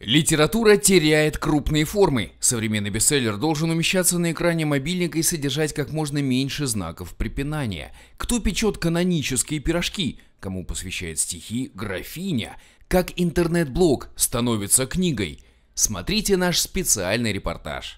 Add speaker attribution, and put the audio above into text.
Speaker 1: Литература теряет крупные формы. Современный бестселлер должен умещаться на экране мобильника и содержать как можно меньше знаков препинания. Кто печет канонические пирожки? Кому посвящает стихи графиня? Как интернет-блог становится книгой? Смотрите наш специальный репортаж.